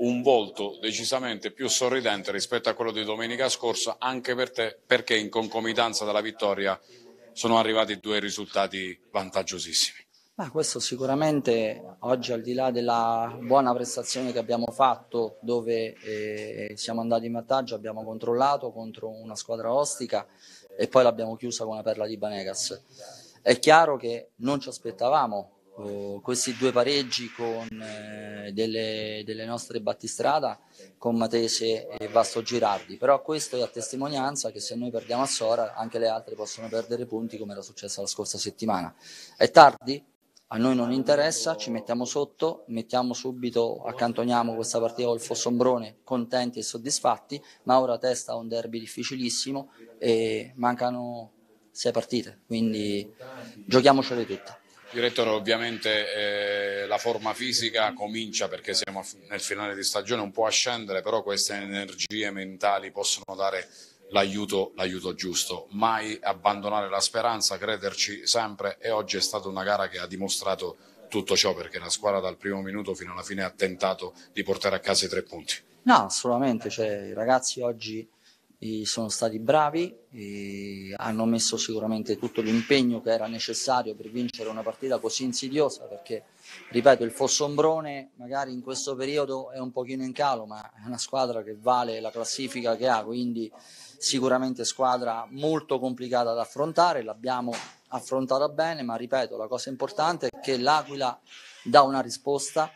un volto decisamente più sorridente rispetto a quello di domenica scorsa, anche per te, perché in concomitanza della vittoria sono arrivati due risultati vantaggiosissimi. Ma questo sicuramente oggi al di là della buona prestazione che abbiamo fatto dove eh, siamo andati in vantaggio abbiamo controllato contro una squadra ostica e poi l'abbiamo chiusa con una perla di Banegas. È chiaro che non ci aspettavamo questi due pareggi con eh, delle, delle, nostre battistrada con Matese e Vasto Girardi, però questo è a testimonianza che se noi perdiamo a Sora anche le altre possono perdere punti come era successo la scorsa settimana. È tardi? A noi non interessa, ci mettiamo sotto, mettiamo subito, accantoniamo questa partita col Fossombrone contenti e soddisfatti, ma ora testa un derby difficilissimo e mancano sei partite, quindi giochiamocele tutte. Direttore, ovviamente eh, la forma fisica comincia perché siamo nel finale di stagione un po' a scendere, però queste energie mentali possono dare l'aiuto, giusto. Mai abbandonare la speranza, crederci sempre e oggi è stata una gara che ha dimostrato tutto ciò perché la squadra dal primo minuto fino alla fine ha tentato di portare a casa i tre punti. No, assolutamente, cioè, i ragazzi oggi sono stati bravi, e hanno messo sicuramente tutto l'impegno che era necessario per vincere una partita così insidiosa perché, ripeto, il Fossombrone magari in questo periodo è un pochino in calo, ma è una squadra che vale la classifica che ha, quindi sicuramente squadra molto complicata da affrontare, l'abbiamo affrontata bene, ma ripeto, la cosa importante è che l'Aquila dà una risposta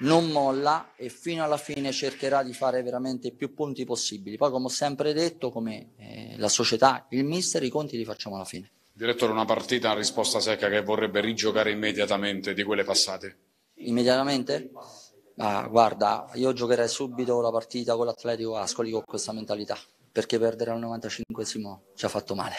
non molla e fino alla fine cercherà di fare veramente più punti possibili. Poi, come ho sempre detto, come eh, la società, il mister, i conti li facciamo alla fine. Direttore, una partita a risposta secca che vorrebbe rigiocare immediatamente di quelle passate? Immediatamente? Ah, guarda, io giocherei subito la partita con l'Atletico Ascoli con questa mentalità, perché perdere al 95 ci ha fatto male.